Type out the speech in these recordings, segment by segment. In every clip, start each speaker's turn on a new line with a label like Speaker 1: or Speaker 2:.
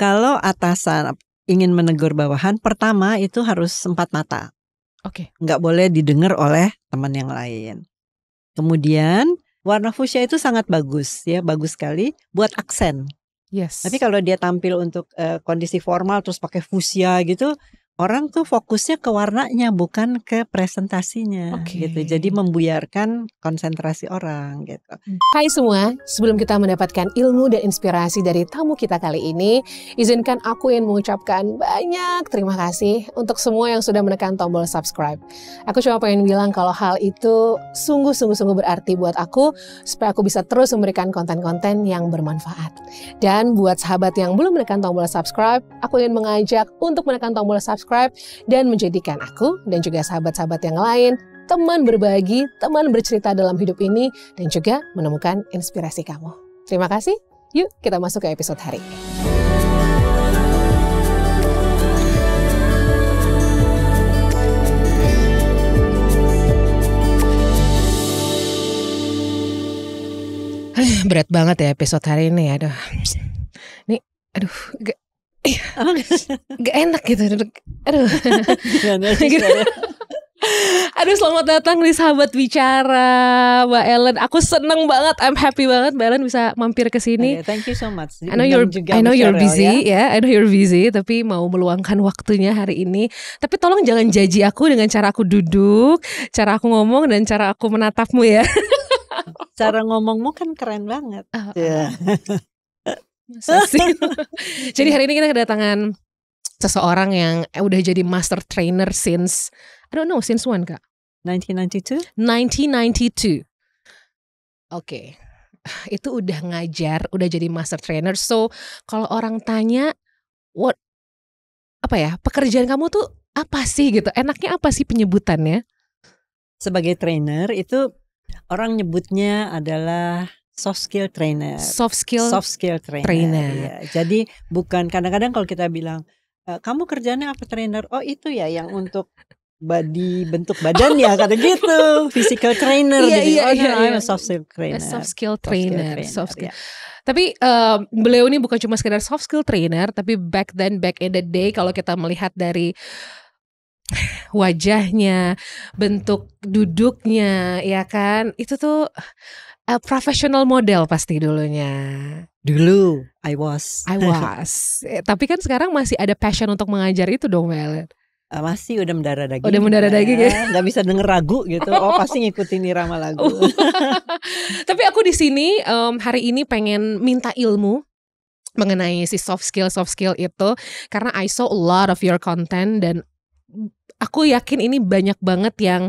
Speaker 1: Kalau atasan ingin menegur bawahan, pertama itu harus sempat mata. Oke. Okay. Nggak boleh didengar oleh teman yang lain. Kemudian warna fuchsia itu sangat bagus ya, bagus sekali buat aksen. Yes. Tapi kalau dia tampil untuk uh, kondisi formal terus pakai fuchsia gitu, orang tuh fokusnya ke warnanya bukan ke presentasinya okay. gitu. Jadi membuyarkan konsentrasi orang gitu.
Speaker 2: Hai semua, sebelum kita mendapatkan ilmu dan inspirasi dari tamu kita kali ini, izinkan aku yang mengucapkan banyak terima kasih untuk semua yang sudah menekan tombol subscribe. Aku cuma pengen bilang kalau hal itu sungguh-sungguh-sungguh berarti buat aku supaya aku bisa terus memberikan konten-konten yang bermanfaat. Dan buat sahabat yang belum menekan tombol subscribe, aku ingin mengajak untuk menekan tombol subscribe subscribe, dan menjadikan aku dan juga sahabat-sahabat yang lain teman berbagi, teman bercerita dalam hidup ini, dan juga menemukan inspirasi kamu. Terima kasih. Yuk kita masuk ke episode hari ini. berat banget ya episode hari ini aduh ini aduh nggak enak gitu duduk. Aduh. Gitu. Aduh selamat datang di sahabat bicara Mbak Ellen. Aku seneng banget, I'm happy banget Mbak Ellen bisa mampir ke sini.
Speaker 1: Okay, thank you so much. I know you're juga I know you're busy ya.
Speaker 2: Yeah. I know you're busy tapi mau meluangkan waktunya hari ini. Tapi tolong jangan jaji aku dengan cara aku duduk, cara aku ngomong dan cara aku menatapmu ya.
Speaker 1: cara ngomongmu kan keren banget. Oh, yeah.
Speaker 2: jadi hari ini kita kedatangan seseorang yang eh, udah jadi master trainer since I don't know since when kak 1992 1992 oke okay. itu udah ngajar udah jadi master trainer so kalau orang tanya
Speaker 1: what apa ya pekerjaan kamu tuh apa sih gitu enaknya apa sih penyebutannya sebagai trainer itu orang nyebutnya adalah soft skill trainer. Soft skill soft skill trainer. trainer. Ya. Jadi bukan kadang-kadang kalau kita bilang e, kamu kerjanya apa trainer? Oh, itu ya yang untuk body bentuk badan ya kata gitu physical trainer Iya iya oh, iya, iya soft skill trainer soft
Speaker 2: skill trainer soft skill, trainer. Soft skill. Yeah. tapi um, beliau ini bukan cuma sekedar soft skill trainer tapi back then back in the day kalau kita melihat dari wajahnya bentuk duduknya ya kan itu tuh a eh, professional model pasti dulunya.
Speaker 1: Dulu I was. I was.
Speaker 2: Eh, tapi kan sekarang masih ada passion untuk mengajar itu dong, Mel. Eh,
Speaker 1: masih udah mendarah daging. Udah mendarah daging ya. Gak bisa denger ragu gitu. Oh, pasti ngikutin irama lagu. Oh.
Speaker 2: Tapi aku di sini um, hari ini pengen minta ilmu mengenai si soft skill soft skill itu karena I saw a lot of your content dan aku yakin ini banyak banget yang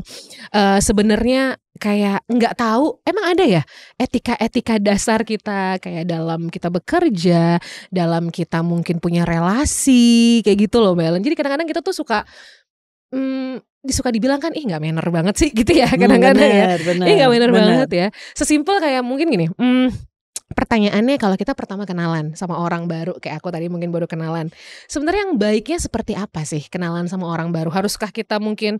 Speaker 2: uh, sebenarnya kayak nggak tahu emang ada ya etika-etika dasar kita kayak dalam kita bekerja, dalam kita mungkin punya relasi kayak gitu loh melan Jadi kadang-kadang kita tuh suka hmm, disuka dibilang kan ih nggak manner banget sih gitu ya hmm, kadang-kadang ya. ih nggak manner banget ya. Sesimpel kayak mungkin gini, hmm, pertanyaannya kalau kita pertama kenalan sama orang baru kayak aku tadi mungkin baru kenalan sebenarnya yang baiknya seperti apa sih kenalan sama orang baru haruskah kita mungkin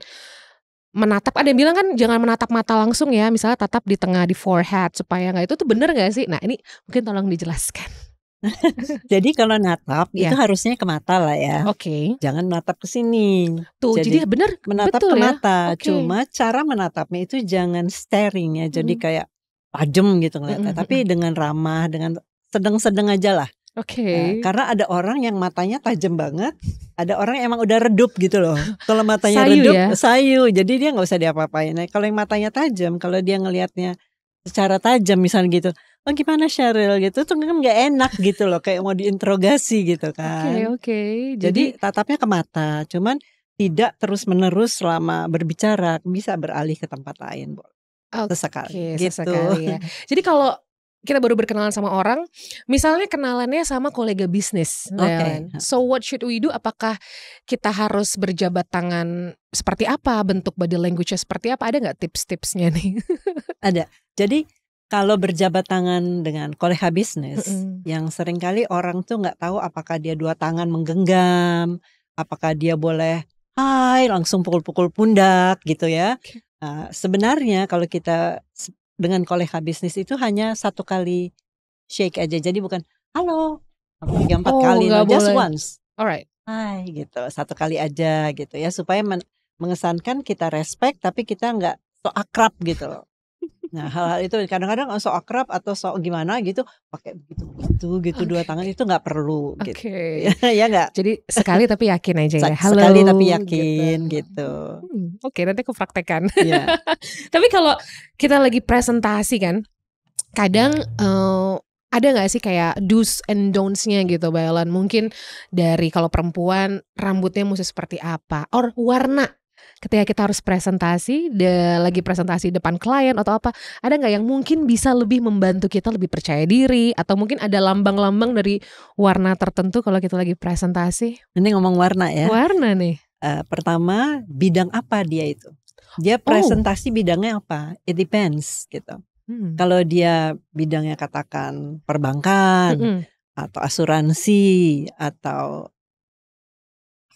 Speaker 2: menatap ada yang bilang kan jangan menatap mata langsung ya misalnya tatap di tengah di forehead supaya nggak itu tuh bener nggak sih nah ini mungkin tolong dijelaskan
Speaker 1: jadi kalau natap yeah. itu harusnya ke mata lah ya oke okay. jangan menatap ke sini tuh jadi, jadi bener menatap betul ke ya? mata okay. cuma cara menatapnya itu jangan staring ya jadi hmm. kayak pajem gitu ngeliatnya mm -hmm. tapi dengan ramah dengan sedang-sedang aja lah Oke. Okay. Nah, ya, karena ada orang yang matanya tajam banget, ada orang yang emang udah redup gitu loh. Kalau matanya sayu redup, ya? sayu. Jadi dia nggak usah diapa-apain. Nah, kalau yang matanya tajam, kalau dia ngelihatnya secara tajam misalnya gitu, oh gimana Cheryl gitu, tuh kan nggak enak gitu loh, kayak mau diinterogasi gitu kan. Oke okay, oke.
Speaker 2: Okay. Jadi, Jadi
Speaker 1: tatapnya ke mata, cuman tidak terus menerus selama berbicara, bisa beralih ke tempat lain, boleh. Okay, sesekali. Gitu. Sesekali ya.
Speaker 2: Jadi kalau kita baru berkenalan sama orang, misalnya kenalannya sama kolega bisnis. Okay. Ya kan? So what should we do? Apakah kita harus berjabat tangan seperti apa? Bentuk body language seperti apa? Ada nggak tips-tipsnya nih? Ada.
Speaker 1: Jadi kalau berjabat tangan dengan kolega bisnis, mm -hmm. yang seringkali orang tuh nggak tahu apakah dia dua tangan menggenggam, apakah dia boleh hai langsung pukul-pukul pundak gitu ya. Okay. Nah, sebenarnya kalau kita dengan koleha bisnis itu hanya satu kali shake aja. Jadi bukan halo tiga empat oh, kali, no, just once. Alright. Hai gitu, satu kali aja gitu ya supaya men mengesankan kita respect tapi kita nggak so akrab gitu loh. Nah hal-hal itu kadang-kadang eh, sok akrab atau sok gimana gitu pakai begitu begitu gitu okay. dua tangan itu nggak perlu. Gitu. Oke. Okay. Gitu. ya nggak. Jadi sekali
Speaker 2: tapi yakin aja ya. Halo, sekali tapi gitu.
Speaker 1: yakin gitu. gitu. Hmm,
Speaker 2: Oke okay, nanti aku praktekkan Yeah. tapi kalau kita lagi presentasi kan, kadang uh, ada nggak sih kayak do's and don'ts-nya gitu Bayalan? Mungkin dari kalau perempuan rambutnya mesti seperti apa? Or warna ketika kita harus presentasi, de, lagi presentasi depan klien atau apa, ada nggak yang mungkin bisa lebih membantu kita lebih percaya diri atau mungkin ada lambang-lambang dari warna tertentu kalau kita lagi presentasi?
Speaker 1: Ini ngomong warna ya.
Speaker 2: Warna nih.
Speaker 1: Uh, pertama, bidang apa dia itu? Dia oh. presentasi oh. bidangnya apa? It depends gitu. Hmm. Kalau dia bidangnya katakan perbankan mm atau asuransi atau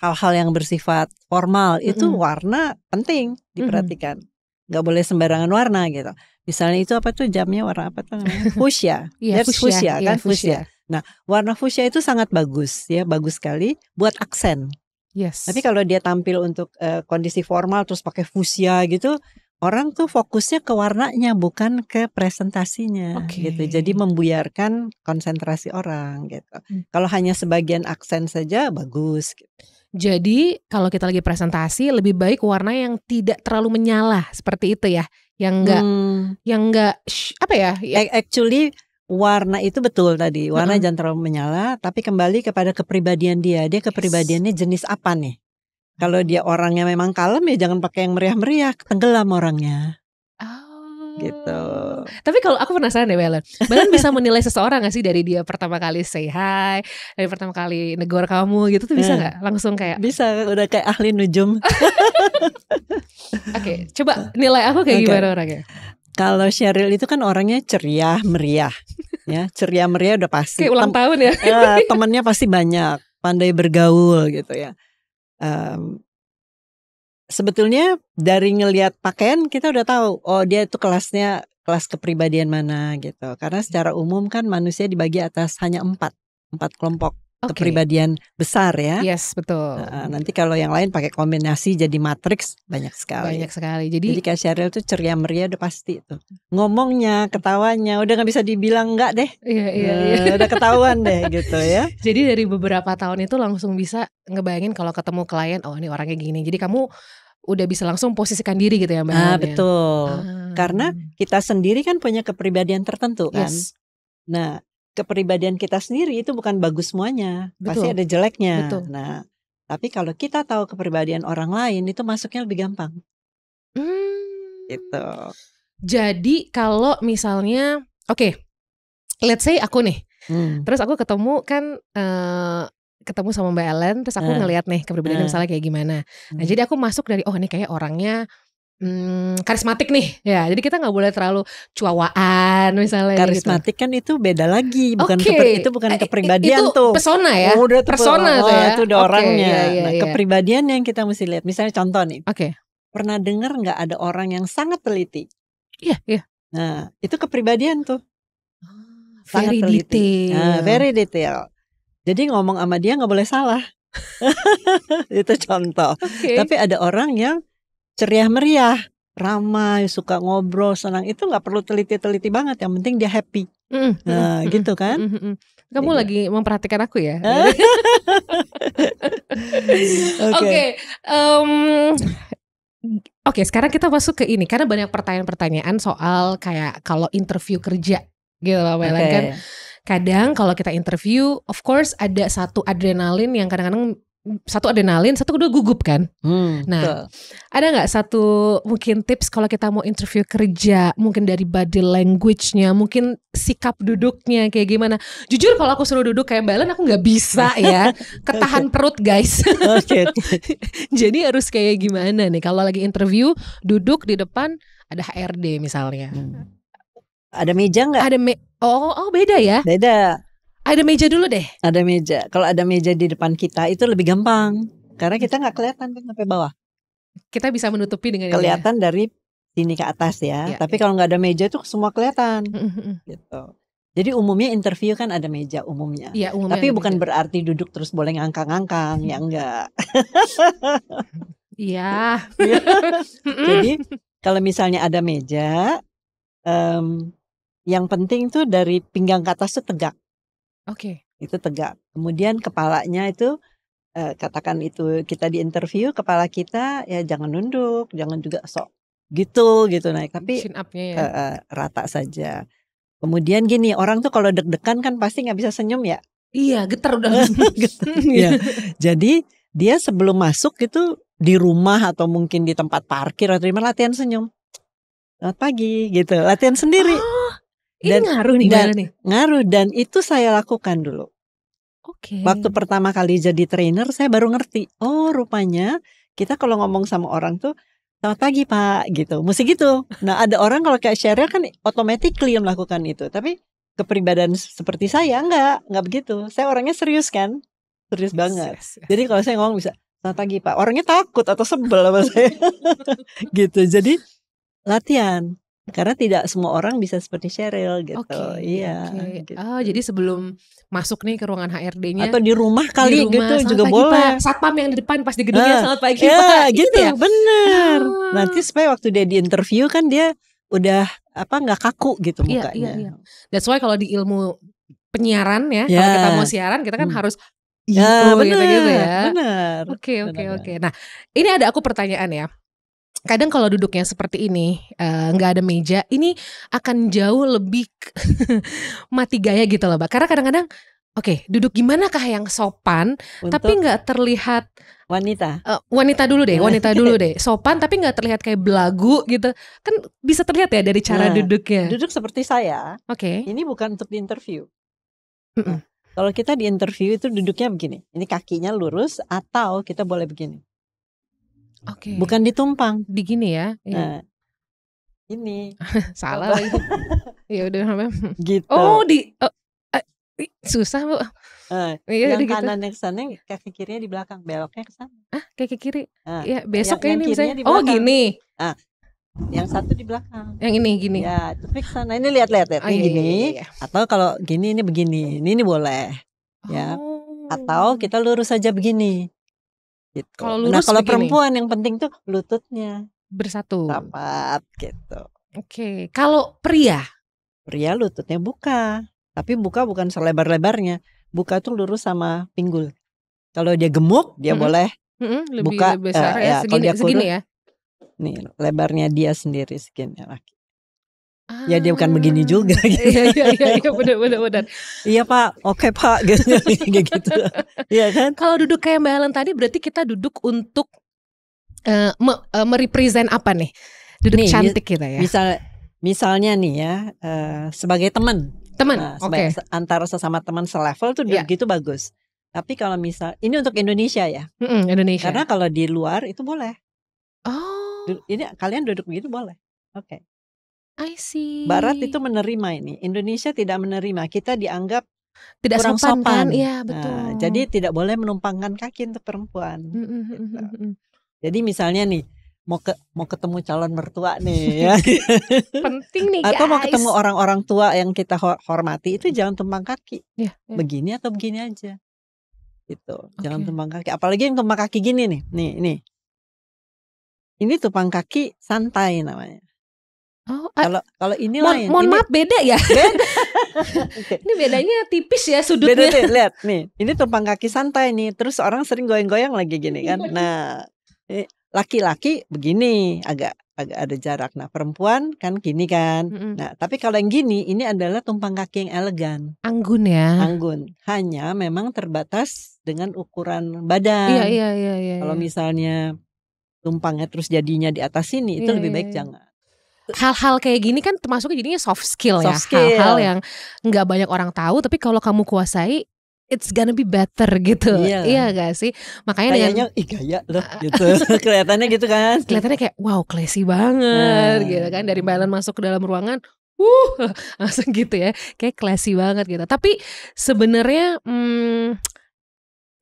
Speaker 1: hal-hal yang bersifat formal mm-hmm. itu warna penting diperhatikan. Mm-hmm. Gak boleh sembarangan warna gitu. Misalnya itu apa tuh jamnya warna apa tuh namanya? Fuchsia. yeah, fuchsia, fuchsia iya, kan yeah, fuchsia. Nah, warna fuchsia itu sangat bagus ya, bagus sekali buat aksen. Yes. Tapi kalau dia tampil untuk uh, kondisi formal terus pakai fuchsia gitu, orang tuh fokusnya ke warnanya bukan ke presentasinya okay. gitu. Jadi membuyarkan konsentrasi orang gitu. Hmm. Kalau hanya sebagian aksen saja bagus gitu. Jadi kalau kita lagi presentasi lebih baik warna yang tidak terlalu menyala seperti itu ya, yang enggak hmm. yang enggak apa ya? ya actually warna itu betul tadi. Warna uh -huh. jangan terlalu menyala, tapi kembali kepada kepribadian dia. Dia kepribadiannya yes. jenis apa nih? Kalau dia orangnya memang kalem ya jangan pakai yang meriah-meriah, tenggelam orangnya gitu. Tapi kalau aku
Speaker 2: penasaran deh Belen, Belen bisa menilai seseorang gak sih dari dia pertama kali say hi, dari pertama kali
Speaker 1: negor kamu gitu tuh bisa hmm. nggak? Hmm. Langsung kayak bisa udah kayak ahli nujum. Oke, okay, coba nilai aku kayak okay. gimana orangnya? Kalau Cheryl itu kan orangnya ceria meriah, ya ceria meriah udah pasti. Kayak ulang tahun ya. ya temennya pasti banyak, pandai bergaul gitu ya. Um, sebetulnya dari ngelihat pakaian kita udah tahu oh dia itu kelasnya kelas kepribadian mana gitu karena secara umum kan manusia dibagi atas hanya empat empat kelompok okay. kepribadian besar ya. Yes, betul. Uh, nanti kalau yang lain pakai kombinasi jadi matrix banyak sekali. Banyak sekali. Jadi, jadi Kak Sheryl tuh ceria meriah udah pasti tuh. Ngomongnya, ketawanya udah nggak bisa dibilang enggak deh. Iya, iya, nah, iya. Uh, udah ketahuan deh gitu ya. Jadi dari beberapa
Speaker 2: tahun itu langsung bisa ngebayangin kalau ketemu klien, oh ini orangnya gini. Jadi kamu udah bisa
Speaker 1: langsung posisikan diri gitu ya Mbak. Ah, betul. Ah. Karena kita sendiri kan punya kepribadian tertentu kan. yes. Nah, kepribadian kita sendiri itu bukan bagus semuanya. Betul. Pasti ada jeleknya. Betul. Nah, tapi kalau kita tahu kepribadian orang lain itu masuknya lebih gampang. Hmm. Gitu. Jadi kalau misalnya
Speaker 2: oke, okay, let's say aku nih. Hmm. Terus aku ketemu kan uh, ketemu sama Mbak Ellen terus aku hmm. ngeliat nih kepribadian hmm. misalnya kayak gimana. Nah, hmm. jadi aku masuk dari oh ini kayak orangnya hmm, karismatik nih ya jadi kita nggak boleh terlalu cuawaan misalnya
Speaker 1: gitu. karismatik gitu. kan itu beda lagi bukan okay. keper, itu bukan eh, kepribadian itu tuh persona ya oh, udah persona tuh, tuh oh, ya itu udah okay, orangnya yeah, yeah, nah iya. kepribadian yang kita mesti lihat misalnya contoh nih okay. pernah dengar nggak ada orang yang sangat teliti iya iya nah itu kepribadian tuh ah, sangat very teliti. detail nah, very detail jadi ngomong sama dia nggak boleh salah itu contoh okay. tapi ada orang yang ceria meriah, ramai, suka ngobrol, senang itu nggak perlu teliti-teliti banget. Yang penting dia happy. Mm, nah, gitu kan? Mm, -hmm. Kamu ya. lagi memperhatikan aku ya. Eh?
Speaker 2: Oke, okay. okay, um, Oke, sekarang kita masuk ke ini karena banyak pertanyaan-pertanyaan soal kayak kalau interview kerja gitu loh, okay. kan. Kadang kalau kita interview, of course ada satu adrenalin yang kadang-kadang satu adrenalin, satu kedua gugup kan. Hmm, nah, betul. ada nggak satu mungkin tips kalau kita mau interview kerja, mungkin dari body language-nya, mungkin sikap duduknya kayak gimana? Jujur kalau aku suruh duduk kayak Mbak Ellen, aku nggak bisa ya, ketahan perut guys. okay. Jadi harus kayak gimana nih? Kalau lagi interview, duduk di depan ada HRD misalnya. Hmm. Ada meja nggak?
Speaker 1: Ada me Oh, oh, oh beda ya? Beda. Ada meja dulu deh. Ada meja. Kalau ada meja di depan kita itu lebih gampang karena kita nggak kelihatan kan sampai bawah. Kita bisa menutupi dengan kelihatan ya. dari sini ke atas ya. ya Tapi ya. kalau nggak ada meja itu semua kelihatan. Mm, mm, mm. gitu. Jadi umumnya interview kan ada meja umumnya. Iya, umumnya Tapi bukan meja. berarti duduk terus boleh ngangkang-ngangkang, ya enggak.
Speaker 2: Iya. iya. Jadi
Speaker 1: kalau misalnya ada meja um, yang penting tuh dari pinggang ke atas tuh tegak. Oke. Okay. Itu tegak. Kemudian kepalanya itu eh, katakan itu kita di interview kepala kita ya jangan nunduk, jangan juga sok gitu gitu naik tapi ya. eh, eh, rata saja. Kemudian gini, orang tuh kalau deg-degan kan pasti nggak bisa senyum ya.
Speaker 2: Iya, getar udah. getar, ya.
Speaker 1: Jadi dia sebelum masuk gitu di rumah atau mungkin di tempat parkir atau di latihan senyum. Selamat pagi gitu, latihan sendiri. Oh dan, ngaruh nih, dan, nih? Ngaruh dan itu saya lakukan dulu. Oke. Okay. Waktu pertama kali jadi trainer saya baru ngerti. Oh rupanya kita kalau ngomong sama orang tuh selamat pagi pak gitu. Mesti gitu. Nah ada orang kalau kayak share kan automatically melakukan itu. Tapi kepribadian seperti saya enggak, enggak begitu. Saya orangnya serius kan. Serius banget. yes, yes. Jadi kalau saya ngomong bisa selamat pagi pak. Orangnya takut atau sebel sama saya. gitu. Jadi latihan karena tidak semua orang bisa seperti Cheryl gitu. Okay, iya.
Speaker 2: Okay. Gitu. Oh, jadi sebelum masuk nih ke ruangan HRD-nya atau di rumah kali di ya, rumah, gitu juga pagi, boleh. Pak. Satpam yang di depan pas di gedungnya uh, selamat pagi ya, Pak. Gitu, gitu ya?
Speaker 1: bener. Oh. Ah. Nanti supaya waktu dia di interview kan dia udah apa nggak kaku gitu iya, mukanya. Iya, iya,
Speaker 2: iya. That's why kalau di ilmu penyiaran ya, yeah. kalau kita mau siaran kita kan hmm. harus Ya, gitu, bener, gitu, gitu ya. Benar. Oke, oke, oke. Nah, ini ada aku pertanyaan ya kadang kalau duduknya seperti ini eh, nggak uh, ada meja ini akan jauh lebih mati gaya gitu loh mbak karena kadang-kadang oke okay, duduk gimana kah yang sopan Untuk tapi nggak terlihat wanita uh, wanita dulu deh iya. wanita dulu deh sopan tapi nggak terlihat kayak belagu gitu kan bisa terlihat ya dari cara nah, duduknya duduk seperti saya oke
Speaker 1: okay. ini bukan untuk interview mm -mm. Kalau kita di interview itu duduknya begini, ini kakinya lurus atau kita boleh begini. Okay. Bukan ditumpang. Di gini ya. Iya. Nah, ini salah lagi. ya udah namanya.
Speaker 2: Gitu. Oh, oh, di oh, eh, susah, Bu. Uh, ya, yang kanan
Speaker 1: gitu. ke sana, kaki kirinya di belakang, beloknya ke sana. Ah, kaki kiri. Uh, ya, besok yang, ya ini yang Oh, gini. Ah, yang satu di belakang yang ini gini ya fix sana ini lihat-lihat Oh, ini iya, gini iya, iya, iya. atau kalau gini ini begini ini ini boleh ya. oh. ya atau kita lurus saja begini Gitu. Kalau nah, lurus nah, kalau perempuan yang penting tuh lututnya bersatu. Rapat gitu. Oke, okay. kalau pria? Pria lututnya buka, tapi buka bukan selebar-lebarnya. Buka tuh lurus sama pinggul. Kalau dia gemuk, dia -hmm. boleh -hmm. Lebih, buka lebih besar uh, ya, segini, kalau dia kurus, ya. Nih, lebarnya dia sendiri segini laki. Ah. Ya dia bukan begini ah. juga gitu. Iya iya iya ya, benar benar benar. Iya Pak, oke Pak gitu gitu. Iya
Speaker 2: kan? Kalau duduk kayak Mbak Ellen tadi berarti kita duduk untuk uh, merepresent apa nih? Duduk nih, cantik kita ya. Misal
Speaker 1: misalnya nih ya uh, sebagai teman. Teman. Uh, oke. Okay. Antara sesama teman selevel tuh yeah. gitu bagus. Tapi kalau misal ini untuk Indonesia ya. Mm -mm, Indonesia. Karena kalau di luar itu boleh. Oh. Ini kalian duduk begitu boleh. Oke. Okay.
Speaker 2: I see. Barat itu
Speaker 1: menerima ini, Indonesia tidak menerima. Kita dianggap tidak kurang sopan, kan? sopan. Kan? Ya, betul. Nah, jadi tidak boleh menumpangkan kaki untuk perempuan. Mm -hmm. gitu. Hmm, hmm. Jadi misalnya nih mau ke mau ketemu calon mertua nih ya. Penting nih guys. Atau mau ketemu orang-orang tua yang kita hormati itu jangan tumpang kaki. Yeah, yeah. Begini atau begini aja. Gitu. Okay. Jangan tumpang kaki. Apalagi yang tumpang kaki gini nih. Nih, nih. Ini tumpang kaki santai namanya. Oh, kalau kalau ini lain. Mohon maaf beda ya. ini bedanya tipis ya sudutnya. Beda nih, lihat nih. Ini tumpang kaki santai nih. Terus orang sering goyang-goyang lagi gini kan. Nah, eh, laki-laki begini agak agak ada jarak. Nah, perempuan kan gini kan. Mm -hmm. Nah, tapi kalau yang gini ini adalah tumpang kaki yang elegan.
Speaker 2: Anggun ya.
Speaker 1: Anggun. Hanya memang terbatas dengan ukuran badan. Iya, iya, iya, iya. Kalau iya. misalnya tumpangnya terus jadinya di atas sini, itu iya, lebih iya, baik iya. jangan
Speaker 2: hal-hal kayak gini kan termasuknya jadinya soft skill ya. soft ya skill. hal-hal yang nggak banyak orang tahu tapi kalau kamu kuasai it's gonna be better gitu iya, iya gak sih makanya kayaknya dengan,
Speaker 1: ih gaya loh gitu kelihatannya gitu kan kelihatannya
Speaker 2: kayak wow classy banget nah. gitu kan dari balon masuk ke dalam ruangan uh langsung gitu ya kayak classy banget gitu tapi sebenarnya hmm,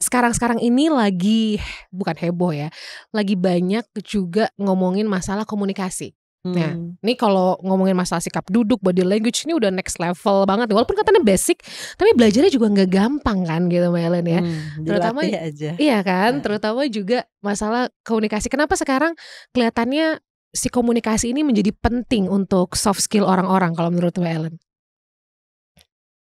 Speaker 2: sekarang-sekarang ini lagi bukan heboh ya, lagi banyak juga ngomongin masalah komunikasi. Nah, hmm. Nah, ini kalau ngomongin masalah sikap duduk, body language ini udah next level banget. Walaupun katanya basic, tapi belajarnya juga nggak gampang kan gitu Mbak Ellen ya. Hmm, terutama aja. Iya kan, nah. terutama juga masalah komunikasi. Kenapa sekarang kelihatannya si komunikasi ini menjadi penting untuk soft skill orang-orang kalau menurut Mbak Ellen?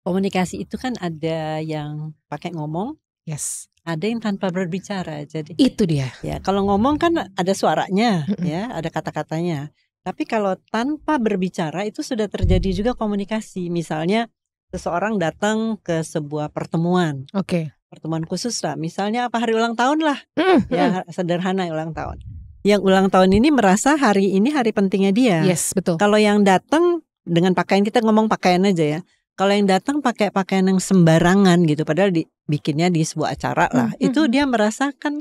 Speaker 1: Komunikasi itu kan ada yang pakai ngomong, Yes. Ada yang tanpa berbicara. Jadi itu dia. Ya, kalau ngomong kan ada suaranya, ya, ada kata-katanya. Tapi kalau tanpa berbicara itu sudah terjadi juga komunikasi. Misalnya seseorang datang ke sebuah pertemuan. Oke. Okay. Pertemuan khusus lah, misalnya apa hari ulang tahun lah. Mm, ya mm. sederhana ulang tahun. Yang ulang tahun ini merasa hari ini hari pentingnya dia. Yes, betul. Kalau yang datang dengan pakaian kita ngomong pakaian aja ya. Kalau yang datang pakai pakaian yang sembarangan gitu padahal dibikinnya di sebuah acara lah, mm, itu hmm, hmm. dia merasakan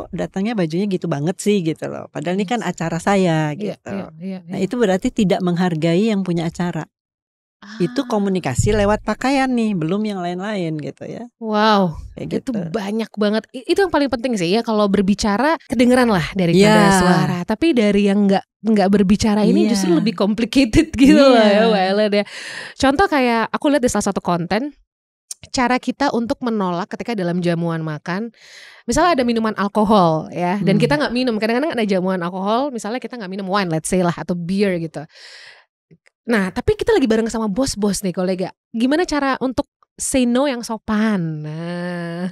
Speaker 1: kok datangnya bajunya gitu banget sih gitu loh. Padahal ini kan acara saya iya, gitu. Yeah, yeah, yeah, nah iya. itu berarti tidak menghargai yang punya acara. Ah. Itu komunikasi lewat pakaian nih, belum yang lain-lain gitu ya. Wow, Kayak gitu. itu banyak
Speaker 2: banget. Itu yang paling penting sih ya kalau berbicara kedengeran lah iya. dari yeah. suara. Tapi dari yang nggak nggak berbicara ini yeah. justru lebih complicated gitu yeah. loh ya, ya. Contoh kayak aku lihat di salah satu konten cara kita untuk menolak ketika dalam jamuan makan misalnya ada minuman alkohol ya dan hmm. kita nggak minum kadang-kadang ada jamuan alkohol misalnya kita nggak minum wine let's say lah atau beer gitu nah tapi kita lagi bareng sama bos-bos nih kolega gimana cara untuk say no yang sopan. Nah.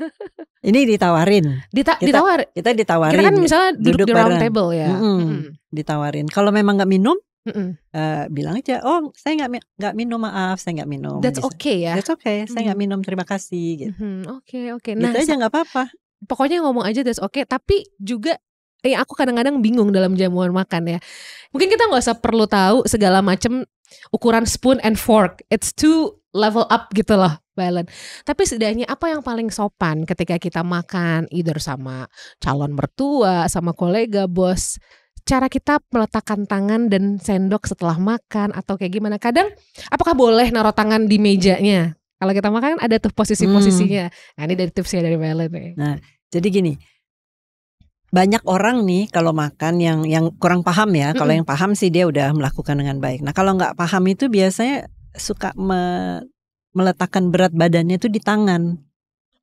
Speaker 1: Ini ditawarin. Dita kita, ditawar. Kita ditawarin. Kita kan misalnya duduk, duduk di round table
Speaker 2: ya. -hmm. -hmm.
Speaker 1: Ditawarin. Kalau memang nggak minum, Mm-mm. Uh, bilang aja, oh saya nggak nggak minum maaf, saya nggak minum. That's gitu.
Speaker 2: okay ya. That's okay, saya nggak
Speaker 1: mm-hmm. minum, terima kasih. Gitu.
Speaker 2: Mm-hmm. Oke okay, oke. Okay. Gitu nah, gitu aja nggak apa-apa. Pokoknya ngomong aja that's okay, tapi juga eh aku kadang-kadang bingung dalam jamuan makan ya. Mungkin kita nggak usah perlu tahu segala macam ukuran spoon and fork. It's too level up gitu loh, Balen. Tapi setidaknya apa yang paling sopan ketika kita makan either sama calon mertua, sama kolega, bos, cara kita meletakkan tangan dan sendok setelah makan atau kayak gimana. Kadang apakah boleh naruh tangan di mejanya? Kalau kita makan ada tuh posisi-posisinya. Hmm. Nah, ini dari tipsnya dari Valen nih.
Speaker 1: Nah, jadi gini. Banyak orang nih kalau makan yang yang kurang paham ya. Kalau mm -hmm. yang paham sih dia udah melakukan dengan baik. Nah, kalau nggak paham itu biasanya suka me meletakkan berat badannya tuh di tangan.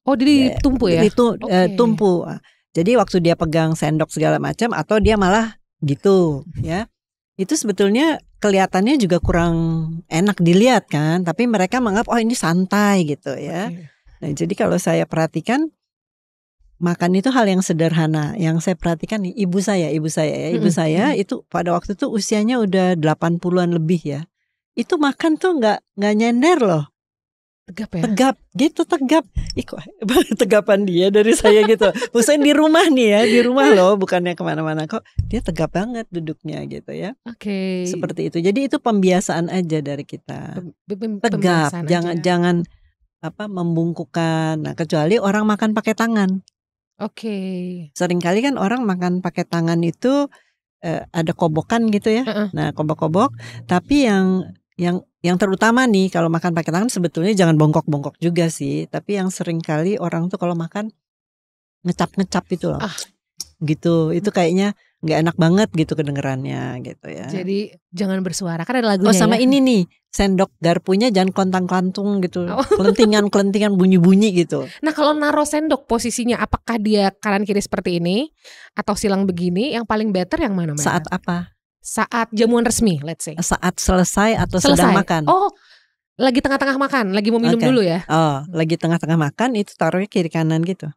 Speaker 1: Oh, jadi ya, tumpu ya? Itu eh, okay. uh, tumpu. Jadi waktu dia pegang sendok segala macam atau dia malah gitu ya itu sebetulnya kelihatannya juga kurang enak dilihat kan tapi mereka menganggap oh ini santai gitu ya nah jadi kalau saya perhatikan makan itu hal yang sederhana yang saya perhatikan nih ibu saya ibu saya ya ibu hmm. saya itu pada waktu itu usianya udah 80-an lebih ya itu makan tuh nggak nggak nyender loh tegap ya tegap gitu tegap Ih, tegapan dia dari saya gitu maksudnya di rumah nih ya di rumah loh bukannya kemana-mana kok dia tegap banget duduknya gitu ya
Speaker 2: oke okay. seperti
Speaker 1: itu jadi itu pembiasaan aja dari kita
Speaker 2: Pem tegap jangan aja. jangan
Speaker 1: apa membungkukan nah kecuali orang makan pakai tangan oke okay. seringkali kan orang makan pakai tangan itu eh, ada kobokan gitu ya uh -uh. nah kobok-kobok tapi yang yang yang terutama nih kalau makan pakai tangan sebetulnya jangan bongkok-bongkok juga sih tapi yang sering kali orang tuh kalau makan ngecap-ngecap itu loh ah. gitu itu kayaknya nggak enak banget gitu kedengerannya gitu ya jadi
Speaker 2: jangan bersuara kan ada lagunya oh sama ya? ini
Speaker 1: nih sendok garpunya jangan kontang-kantung gitu oh. kelentingan-kelentingan bunyi-bunyi gitu
Speaker 2: nah kalau naruh sendok posisinya apakah dia kanan kiri seperti ini atau silang begini yang paling better yang mana saat apa saat jamuan resmi, let's say. Saat selesai atau selesai. sedang makan. Oh, lagi tengah-tengah makan, lagi mau minum okay. dulu ya.
Speaker 1: Oh, lagi tengah-tengah makan itu taruhnya kiri kanan gitu.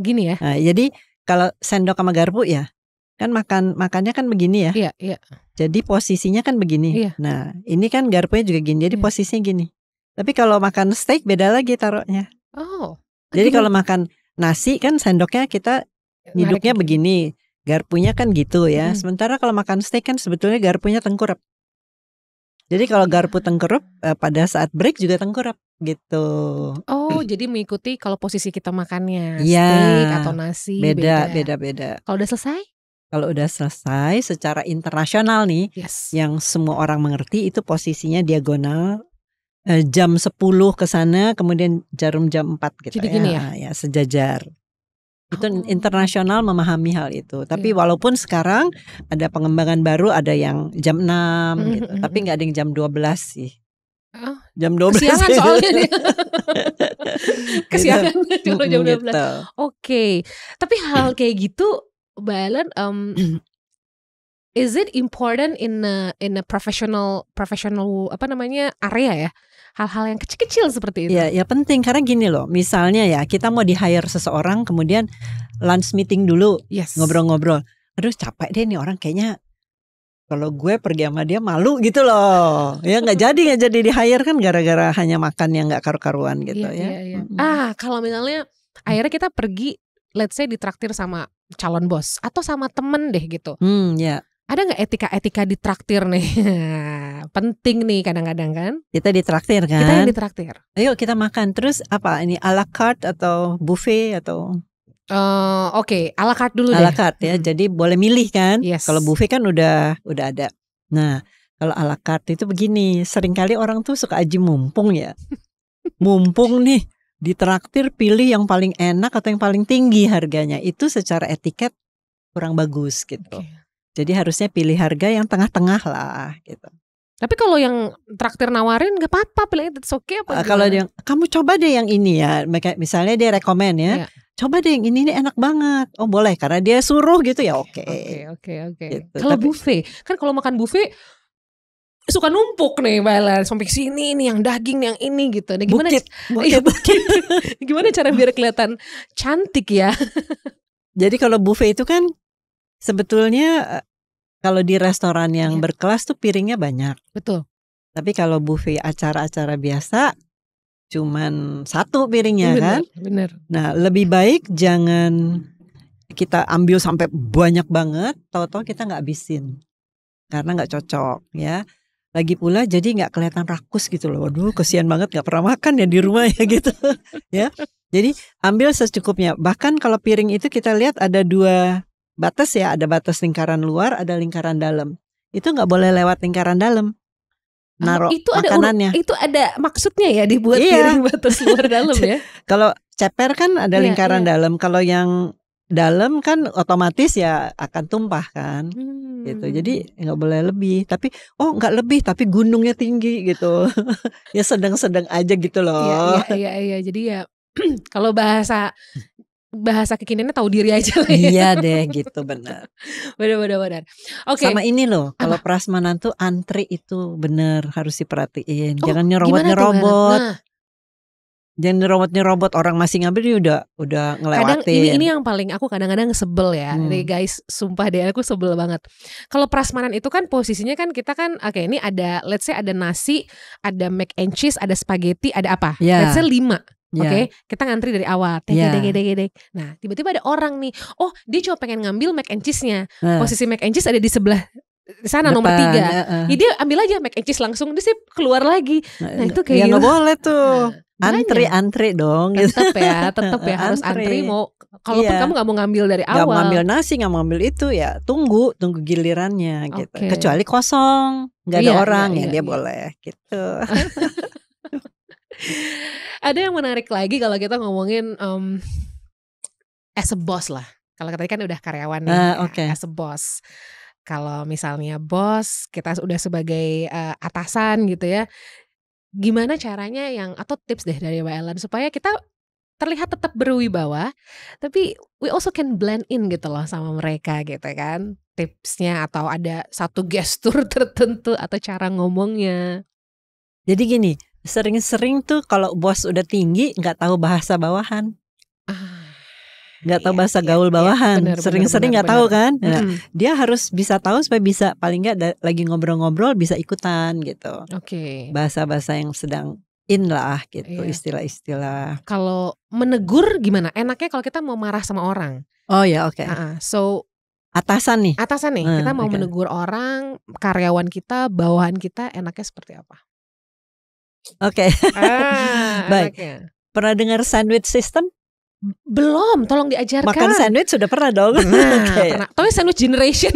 Speaker 1: Gini ya. Nah, jadi kalau sendok sama garpu ya, kan makan makannya kan begini ya. Iya, iya. Jadi posisinya kan begini. Iya. Nah, ini kan garpunya juga gini. Jadi iya. posisinya gini. Tapi kalau makan steak beda lagi taruhnya. Oh. Jadi kalau makan nasi kan sendoknya kita nyiduknya begini garpunya kan gitu ya. Hmm. Sementara kalau makan steak kan sebetulnya garpunya tengkurap. Jadi kalau garpu ah. tengkurap eh, pada saat break juga tengkurap gitu.
Speaker 2: Oh, jadi mengikuti kalau posisi kita makannya ya, steak atau nasi beda beda beda.
Speaker 1: beda. Kalau udah selesai? Kalau udah selesai secara internasional nih, yes. yang semua orang mengerti itu posisinya diagonal eh, jam 10 ke sana kemudian jarum jam 4 gitu jadi ya. Gini ya. Ah, ya sejajar itu oh. internasional memahami hal itu. Tapi yeah. walaupun sekarang ada pengembangan baru, ada yang jam 6 hmm, gitu. Hmm, Tapi hmm. nggak ada yang jam 12 sih. Oh, jam 12 Kesiangan gitu. soalnya dia.
Speaker 2: Gitu. Kesiangan kalau jam 12 gitu. Oke okay. Tapi hal kayak gitu Mbak Ellen um, Is it important in a, in a professional professional apa namanya area ya? hal-hal yang kecil-kecil seperti itu. Ya,
Speaker 1: ya penting karena gini loh. Misalnya ya kita mau di hire seseorang, kemudian lunch meeting dulu, yes. ngobrol-ngobrol. Aduh capek deh nih orang kayaknya kalau gue pergi sama dia malu gitu loh ya nggak jadi nggak jadi di hire kan gara-gara hanya makan yang nggak karu-karuan gitu iya, ya. ya
Speaker 2: ya, ya. hmm ah kalau misalnya mm. akhirnya kita pergi let's say ditraktir sama calon bos atau sama temen deh gitu
Speaker 1: hmm ya
Speaker 2: ada nggak etika-etika di traktir nih? Penting nih kadang-kadang kan?
Speaker 1: Kita di traktir kan? Kita yang kan? di traktir. Ayo kita makan. Terus apa ini ala carte atau buffet atau? Uh, Oke, okay. ala carte dulu ala deh. Ala carte ya. Hmm. Jadi boleh milih kan? Yes. Kalau buffet kan udah udah ada. Nah, kalau ala carte itu begini, seringkali orang tuh suka aji mumpung ya. mumpung nih di traktir pilih yang paling enak atau yang paling tinggi harganya. Itu secara etiket kurang bagus gitu. Okay jadi harusnya pilih harga yang tengah-tengah lah gitu.
Speaker 2: Tapi kalau yang traktir nawarin gak apa-apa, pilih itu okay apa? Uh, kalau yang
Speaker 1: kamu coba deh yang ini ya, misalnya dia rekomend ya, yeah. coba deh yang ini ini enak banget. Oh boleh karena dia suruh gitu ya oke. Oke
Speaker 2: oke oke. Gitu, kalau buffet, kan kalau makan buffet suka numpuk nih balas. sampai sini ini yang daging yang ini gitu. Nah, gimana bukit, bukit. Ya, bukit. gimana cara biar kelihatan cantik ya?
Speaker 1: Jadi kalau buffet itu kan Sebetulnya eh, kalau di restoran yang iya. berkelas tuh piringnya banyak. Betul. Tapi kalau buffet acara-acara biasa cuman satu piringnya iya, bener, kan. Bener. Nah, lebih baik jangan kita ambil sampai banyak banget, tahu-tahu kita nggak habisin karena nggak cocok ya. Lagi pula jadi nggak kelihatan rakus gitu loh. Waduh, kesian banget nggak pernah makan ya di rumah ya gitu ya. Jadi ambil secukupnya. Bahkan kalau piring itu kita lihat ada dua batas ya, ada batas lingkaran luar, ada lingkaran dalam. Itu nggak boleh lewat lingkaran dalam. Ah, Naruh itu makanannya. Ada, itu ada maksudnya ya dibuat iya. piring batas luar dalam ya. Kalau ceper kan ada iya, lingkaran iya. dalam, kalau yang dalam kan otomatis ya akan tumpah kan hmm. gitu jadi hmm. nggak boleh lebih tapi oh nggak lebih tapi gunungnya tinggi gitu ya sedang-sedang aja gitu iya, iya, loh iya
Speaker 2: iya iya ya. jadi ya kalau bahasa bahasa kekiniannya tahu diri aja lah ya. Iya
Speaker 1: deh gitu benar.
Speaker 2: benar benar benar.
Speaker 1: Oke. Okay. Sama ini loh, kalau Apa? prasmanan tuh antri itu benar harus diperhatiin. Oh, Jangan nyerobot-nyerobot. Nah. Jangan nyerobot-nyerobot orang masih ngambil dia udah udah ngelewatin. Kadang ini ini
Speaker 2: yang paling aku kadang-kadang sebel ya. Hmm. Nih guys, sumpah deh aku sebel banget. Kalau prasmanan itu kan posisinya kan kita kan oke okay, ini ada let's say ada nasi, ada mac and cheese, ada spaghetti, ada apa? Yeah. Let's say lima. Oke, okay? Iya. kita ngantri dari awal. Iya. Dek, yeah. dek, dek, dek. Nah, tiba-tiba ada orang nih. Oh, dia cuma pengen ngambil mac and cheese-nya. Uh. Posisi mac and cheese ada di sebelah sana Depan, nomor tiga. Uh, uh. Ya, dia ambil aja mac and cheese langsung. Dia sih keluar lagi. Nah, nah itu iya. kayak ya, boleh
Speaker 1: tuh. Nah, antri antri dong gitu. ya tetap ya harus antri, antri mau kalaupun yeah. kamu nggak mau ngambil dari awal nggak mau ngambil nasi nggak mau ngambil itu ya tunggu tunggu gilirannya gitu okay. kecuali kosong nggak ada orang yeah, ya yeah, dia yeah. boleh gitu
Speaker 2: ada yang menarik lagi kalau kita ngomongin um, as a boss lah. Kalau tadi kan udah karyawan nih, uh, ah, okay. as a boss. Kalau misalnya bos, kita udah sebagai uh, atasan gitu ya. Gimana caranya yang atau tips deh dari Mbak Ellen supaya kita terlihat tetap berwibawa, tapi we also can blend in gitu loh sama mereka gitu kan. Tipsnya atau ada satu
Speaker 1: gestur tertentu atau cara ngomongnya. Jadi gini, sering-sering tuh kalau bos udah tinggi nggak tahu bahasa bawahan. Ah nggak tahu iya, bahasa iya, gaul iya. bawahan iya, sering-sering nggak tahu kan nah, hmm. dia harus bisa tahu supaya bisa paling nggak lagi ngobrol-ngobrol bisa ikutan gitu oke okay. bahasa-bahasa yang sedang in lah gitu iya. istilah-istilah kalau menegur gimana enaknya kalau kita mau marah
Speaker 2: sama orang oh ya oke okay. uh -uh. so atasan nih atasan nih hmm, kita mau okay. menegur orang karyawan kita bawahan kita enaknya seperti apa Oke. Okay. Ah,
Speaker 1: Baik. Enaknya. Pernah dengar sandwich system? Belum, tolong
Speaker 2: diajarkan. Makan sandwich
Speaker 1: sudah pernah dong. Nah, okay. pernah. Tapi sandwich generation.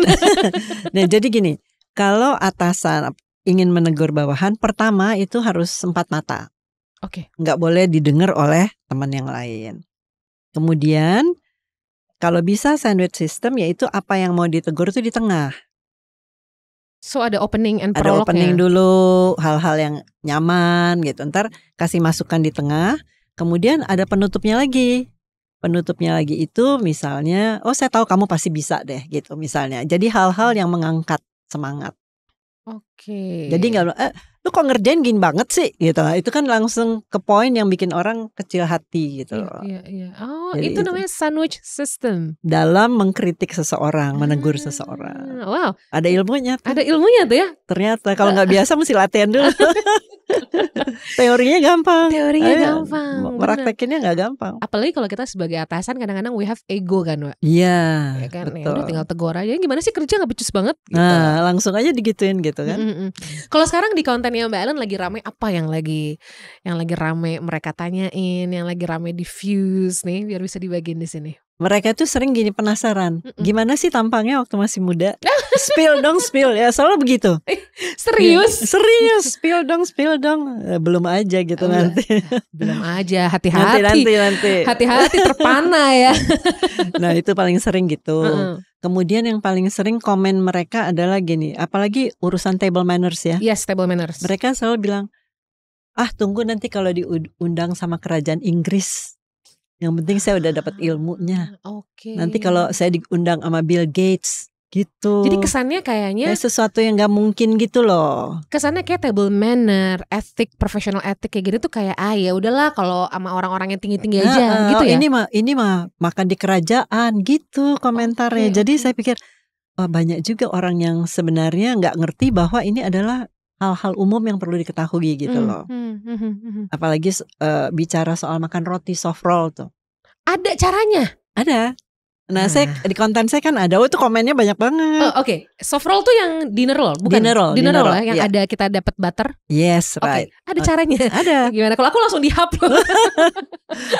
Speaker 1: nah, jadi gini, kalau atasan ingin menegur bawahan, pertama itu harus sempat mata. Oke. Okay. Nggak boleh didengar oleh teman yang lain. Kemudian kalau bisa sandwich system yaitu apa yang mau ditegur itu di tengah. So ada opening and prolognya. Ada opening dulu, hal-hal yang nyaman gitu. Ntar kasih masukan di tengah, kemudian ada penutupnya lagi. Penutupnya lagi itu misalnya, oh saya tahu kamu pasti bisa deh gitu misalnya. Jadi hal-hal yang mengangkat semangat.
Speaker 2: Oke. Okay. Jadi nggak
Speaker 1: eh, lu kok ngerjain gini banget sih gitu lah itu kan langsung ke poin yang bikin orang kecil hati gitu iya, loh. Iya,
Speaker 2: iya. Oh, Jadi itu, namanya sandwich
Speaker 1: system. Dalam mengkritik seseorang, menegur ah, seseorang. Wow. Ada ilmunya. Tuh.
Speaker 2: Ada ilmunya tuh ya.
Speaker 1: Ternyata kalau nggak biasa mesti latihan dulu. Teorinya gampang. Teorinya Ayo, gampang. Praktekinnya nggak gampang.
Speaker 2: Apalagi kalau kita sebagai atasan kadang-kadang we have ego kan, Wak. Iya. Ya kan. Betul. Ya, udah tinggal tegur aja. Gimana sih kerja nggak becus banget?
Speaker 1: Gitu. Nah, langsung aja digituin gitu kan.
Speaker 2: Kalau sekarang di konten zamannya Mbak Ellen lagi rame apa yang lagi yang lagi rame mereka tanyain, yang lagi rame diffuse nih biar bisa dibagiin di sini
Speaker 1: mereka tuh sering gini penasaran, gimana sih tampangnya waktu masih muda? spill dong, spill ya, selalu begitu. Serius? Iya, serius, spill dong, spill dong. Eh, belum aja gitu oh, nanti. Iya.
Speaker 2: Belum aja, hati-hati. Nanti, nanti, Hati-hati terpana
Speaker 1: ya. nah itu paling sering gitu. Kemudian yang paling sering komen mereka adalah gini, apalagi urusan table manners ya. Yes, table manners. Mereka selalu bilang, ah tunggu nanti kalau diundang sama kerajaan Inggris yang penting saya udah dapat ah, ilmunya. Oke. Okay. Nanti kalau saya diundang sama Bill Gates gitu. Jadi kesannya kayaknya kayak sesuatu yang nggak mungkin gitu loh.
Speaker 2: Kesannya kayak table manner, etik, profesional etik kayak gitu tuh kayak ah ya udahlah kalau sama orang-orang yang tinggi-tinggi aja nah, gitu oh, ya. Ini
Speaker 1: mah ini mah makan di kerajaan gitu komentarnya. Okay, Jadi okay. saya pikir wah banyak juga orang yang sebenarnya nggak ngerti bahwa ini adalah hal-hal umum yang perlu diketahui gitu hmm, loh.
Speaker 2: Hmm, hmm, hmm,
Speaker 1: hmm. Apalagi uh, bicara soal makan roti soft roll tuh. Ada caranya? Ada. Nah, nah. saya di konten saya kan ada. Oh itu komennya banyak banget. Oh, Oke, okay. soft roll tuh yang dinner roll, bukan dinner roll, dinner, dinner roll, roll ya, yang yeah.
Speaker 2: ada kita dapat butter.
Speaker 1: Yes, right.
Speaker 2: Okay. Ada caranya. ada. Gimana? Kalau aku langsung dihap loh.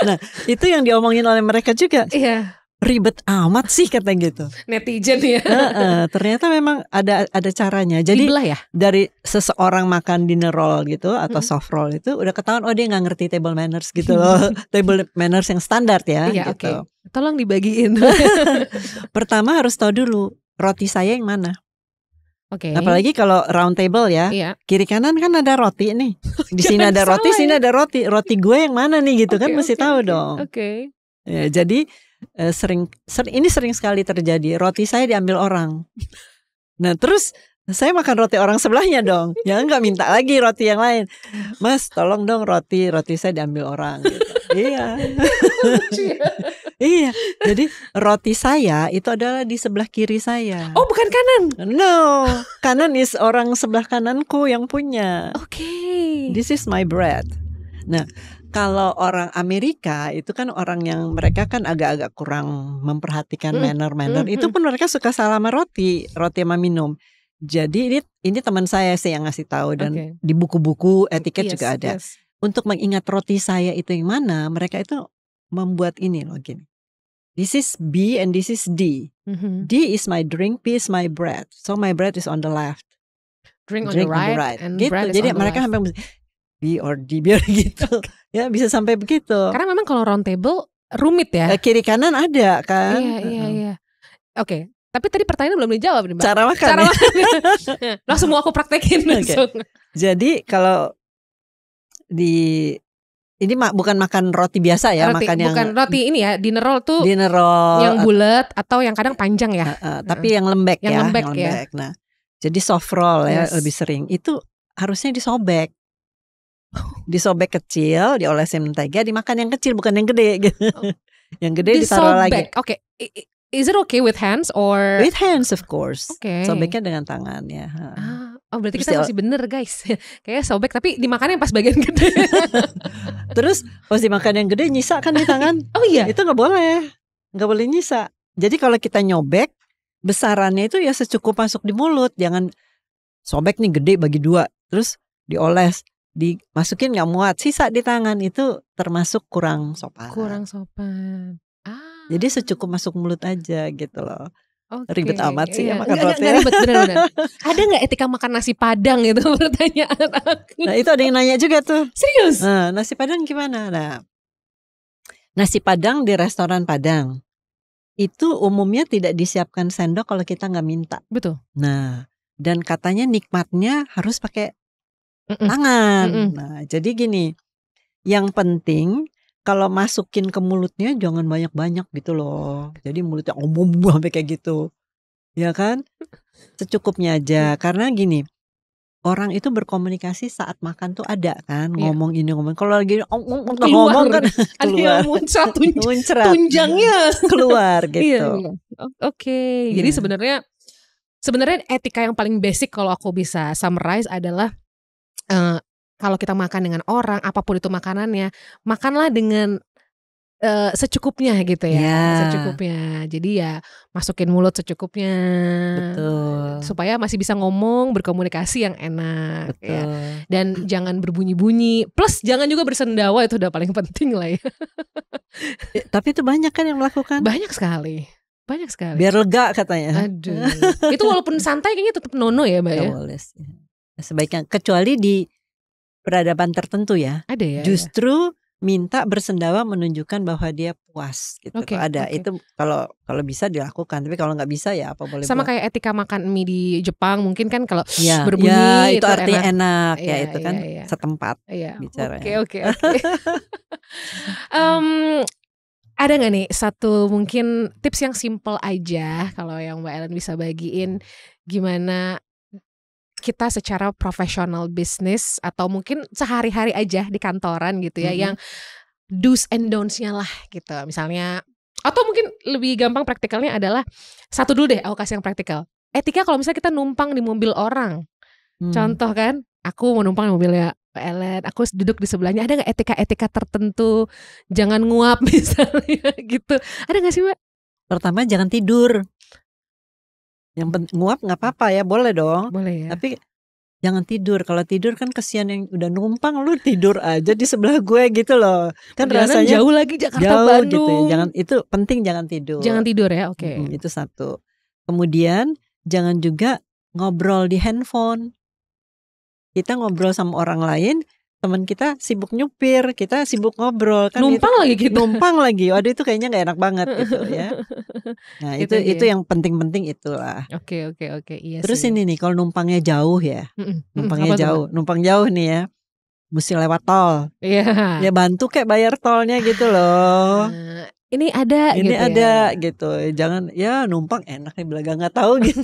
Speaker 1: nah, itu yang diomongin oleh mereka juga. Iya. Yeah ribet amat sih kata gitu.
Speaker 2: Netizen ya. uh, uh,
Speaker 1: ternyata memang ada ada caranya. Jadi ya? dari seseorang makan dinner roll gitu atau hmm. soft roll itu udah ketahuan oh dia nggak ngerti table manners gitu loh. table manners yang standar ya iya, gitu. Okay. Tolong dibagiin. Pertama harus tahu dulu roti saya yang mana. Oke. Okay. Apalagi kalau round table ya, iya. kiri kanan kan ada roti nih. Di sini ada roti, ya. sini ada roti. Roti gue yang mana nih gitu okay, kan mesti okay, tahu dong. Oke. Okay. Ya, jadi Eh, sering ser, ini sering sekali terjadi roti saya diambil orang nah terus saya makan roti orang sebelahnya dong ya nggak minta lagi roti yang lain mas tolong dong roti roti saya diambil orang gitu. iya iya jadi roti saya itu adalah di sebelah kiri saya oh bukan kanan no kanan is orang sebelah kananku yang punya oke okay. this is my bread nah kalau orang Amerika itu kan orang yang mereka kan agak-agak kurang memperhatikan hmm, manner-manner. Mm. Itu hmm. pun mereka suka salam roti, roti sama minum. Jadi ini ini teman saya sih yang ngasih tahu dan okay. di buku-buku etiket yes, juga ada. Yes. Untuk mengingat roti saya itu yang mana, mereka itu membuat ini loh gini. This is B and this is D. Mm-hmm. D is my drink, P is my bread. So my bread is on the left. Drink, drink on, the right, on the right. And gitu. Bread is Jadi mereka hampir B or D biar gitu. Ya bisa sampai begitu. Karena
Speaker 2: memang kalau round table
Speaker 1: rumit ya. Eh, kiri kanan ada kan. Iya iya iya.
Speaker 2: Oke, okay. Tapi tadi pertanyaan belum dijawab nih, Mbak. Cara makan. Cara ya? langsung mau aku praktekin okay.
Speaker 1: Jadi kalau di ini mak bukan makan roti biasa ya, roti, makan yang bukan
Speaker 2: roti ini ya, dinner roll tuh dinner
Speaker 1: roll yang eh,
Speaker 2: bulat atau yang kadang panjang ya. Uh, uh, tapi uh, yang lembek yang ya, lembek, yang ya. lembek.
Speaker 1: Ya. Nah, jadi soft roll ya, yes. ya lebih sering. Itu harusnya disobek disobek kecil, diolesin mentega, dimakan yang kecil bukan yang gede gitu. oh. yang gede ditaruh lagi.
Speaker 2: Oke. Okay. Is it okay with hands or with
Speaker 1: hands of course. Okay. Sobeknya dengan tangan
Speaker 2: ya. Ah, oh berarti Terus kita masih bener guys. Kayak sobek tapi dimakan yang pas bagian gede.
Speaker 1: Terus pas dimakan yang gede nyisa kan di tangan. oh iya. Itu nggak boleh. Nggak boleh nyisa. Jadi kalau kita nyobek besarannya itu ya secukup masuk di mulut, jangan sobek nih gede bagi dua, terus dioles dimasukin nggak muat sisa di tangan itu termasuk kurang sopan
Speaker 2: kurang sopan
Speaker 1: ah. jadi secukup masuk mulut aja gitu loh
Speaker 2: Okay. Ribet amat sih yeah. ya makan roti.
Speaker 1: ada nggak etika makan nasi padang itu pertanyaan aku. Nah itu ada yang nanya juga tuh. Serius? Nah, nasi padang gimana? Nah, nasi padang di restoran padang itu umumnya tidak disiapkan sendok kalau kita nggak minta. Betul. Nah dan katanya nikmatnya harus pakai mm -mm. tangan. Mm -mm. Nah, jadi gini, yang penting kalau masukin ke mulutnya jangan banyak-banyak gitu loh. Jadi mulutnya omong sampai kayak gitu. Ya kan? Secukupnya aja. Mm. Karena gini, orang itu berkomunikasi saat makan tuh ada kan yeah. ngomong ini ngomong kalau lagi ngomong ngomong, keluar. ngomong kan keluar muncrat, tunj tunjangnya iya. keluar iya, gitu Yeah.
Speaker 2: oke okay. yeah. jadi iya. sebenarnya sebenarnya etika yang paling basic kalau aku bisa summarize adalah uh, kalau kita makan dengan orang apapun itu makanannya makanlah dengan uh, secukupnya gitu ya yeah. secukupnya jadi ya masukin mulut secukupnya betul supaya masih bisa ngomong berkomunikasi yang enak ya. betul. ya dan jangan berbunyi-bunyi plus jangan juga bersendawa itu udah paling penting lah ya eh, tapi itu banyak kan yang melakukan banyak sekali banyak sekali biar
Speaker 1: lega katanya aduh itu walaupun santai kayaknya tetap nono ya mbak ya, ya? sebaiknya kecuali di peradaban tertentu ya. Ada ya. Justru ya minta bersendawa menunjukkan bahwa dia puas gitu okay, ada okay. itu kalau kalau bisa dilakukan tapi kalau nggak bisa ya apa boleh sama buat.
Speaker 2: kayak etika makan mie di Jepang mungkin kan kalau ya, berbunyi ya, itu, itu artinya enak, enak ya, ya itu iya, kan ya,
Speaker 1: setempat ya. bicara oke
Speaker 2: oke oke ada nggak nih satu mungkin tips yang simple aja kalau yang Mbak Ellen bisa bagiin gimana kita secara profesional bisnis atau mungkin sehari-hari aja di kantoran gitu ya mm-hmm. yang do's and don'ts-nya lah gitu. Misalnya atau mungkin lebih gampang praktikalnya adalah satu dulu deh aku kasih yang praktikal. Etika kalau misalnya kita numpang di mobil orang. Hmm. Contoh kan, aku mau numpang di mobilnya Ellen, aku duduk di sebelahnya.
Speaker 1: Ada nggak etika-etika tertentu? Jangan nguap misalnya gitu. Ada nggak sih, Mbak? Pertama jangan tidur. Yang nguap nggak apa-apa ya, boleh dong. Boleh ya. Tapi jangan tidur. Kalau tidur kan kesian yang udah numpang lu tidur aja di sebelah gue gitu loh. Kan, kan rasanya jauh lagi Jakarta jauh, Bandung. gitu ya. Jangan itu penting jangan tidur. Jangan tidur ya, oke. Okay. Hmm, itu satu. Kemudian jangan juga ngobrol di handphone. Kita ngobrol sama orang lain, teman kita sibuk nyupir, kita sibuk ngobrol kan numpang gitu, lagi gitu. Numpang lagi. Waduh itu kayaknya nggak enak banget gitu ya. Nah, itu itu, itu iya. yang penting-penting itulah. Oke, oke, oke. Iya Terus sih. ini nih kalau numpangnya jauh ya. Numpangnya Apa jauh. Itu? Numpang jauh nih ya. Mesti lewat tol. Iya. Yeah. Ya bantu kayak bayar tolnya gitu loh. Nah,
Speaker 2: ini ada ini gitu ada ya.
Speaker 1: gitu jangan ya numpang enak nih belaga nggak tahu gitu